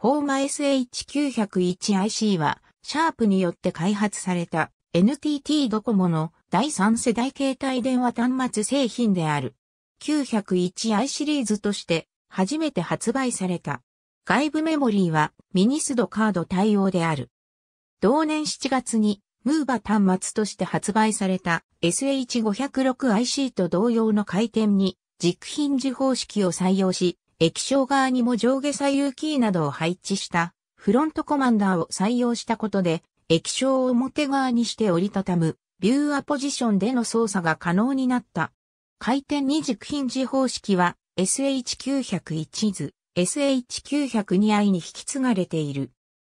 ホーマ SH901IC は、シャープによって開発された NTT ドコモの第3世代携帯電話端末製品である。901i シリーズとして初めて発売された。外部メモリーはミニスドカード対応である。同年7月にムーバ端末として発売された SH506IC と同様の回転に軸品時方式を採用し、液晶側にも上下左右キーなどを配置したフロントコマンダーを採用したことで、液晶を表側にして折りたたむ、ビューアポジションでの操作が可能になった。回転二軸ヒンジ方式は SH901 図、SH902i に引き継がれている。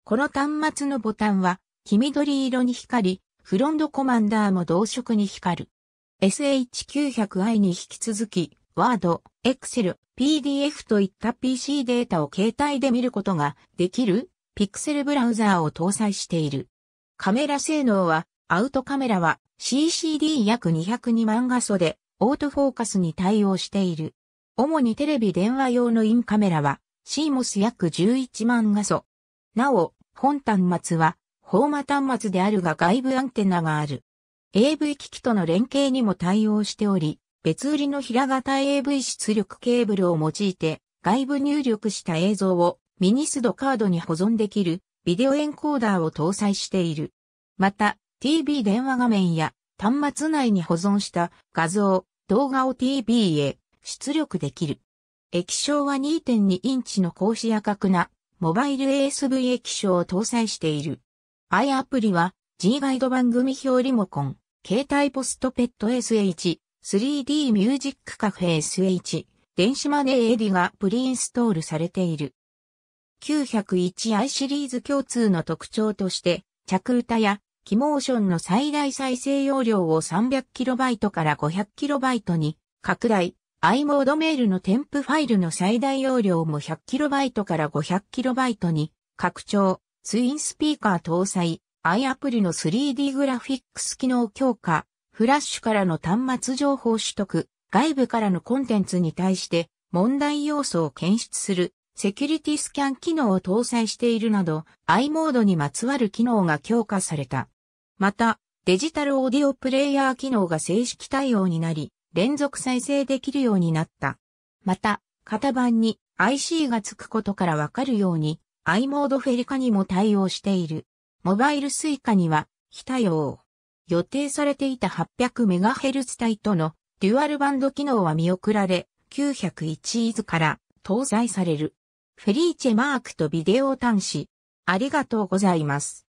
この端末のボタンは黄緑色に光り、フロントコマンダーも同色に光る。SH900i に引き続き、Word、Excel、PDF といった PC データを携帯で見ることができる Pixel ブラウザーを搭載している。カメラ性能は、アウトカメラは CCD 約202万画素で、オートフォーカスに対応している。主にテレビ電話用のインカメラは、CMOS 約11万画素。なお、本端末は、フォーマ端末であるが外部アンテナがある。AV 機器との連携にも対応しており、別売りの平型 AV 出力ケーブルを用いて外部入力した映像をミニスドカードに保存できるビデオエンコーダーを搭載している。また TV 電話画面や端末内に保存した画像、動画を TV へ出力できる。液晶は2.2インチの格子赤くなモバイル ASV 液晶を搭載している。i アプリは G ガイド番組表リモコン、携帯ポストペット SH、3D ミュージックカフェ SH 電子マネーエディがプリインストールされている。901i シリーズ共通の特徴として、着歌やキモーションの最大再生容量を 300KB から 500KB に拡大、i モードメールの添付ファイルの最大容量も 100KB から 500KB に拡張、ツインスピーカー搭載、i アプリの 3D グラフィックス機能強化、フラッシュからの端末情報取得、外部からのコンテンツに対して問題要素を検出するセキュリティスキャン機能を搭載しているなど i モードにまつわる機能が強化された。また、デジタルオーディオプレイヤー機能が正式対応になり、連続再生できるようになった。また、型番に IC が付くことからわかるように、i モードフェリカにも対応している。モバイルスイカには非対応。予定されていた 800MHz 帯とのデュアルバンド機能は見送られ、901イズから搭載される。フェリーチェマークとビデオ端子。ありがとうございます。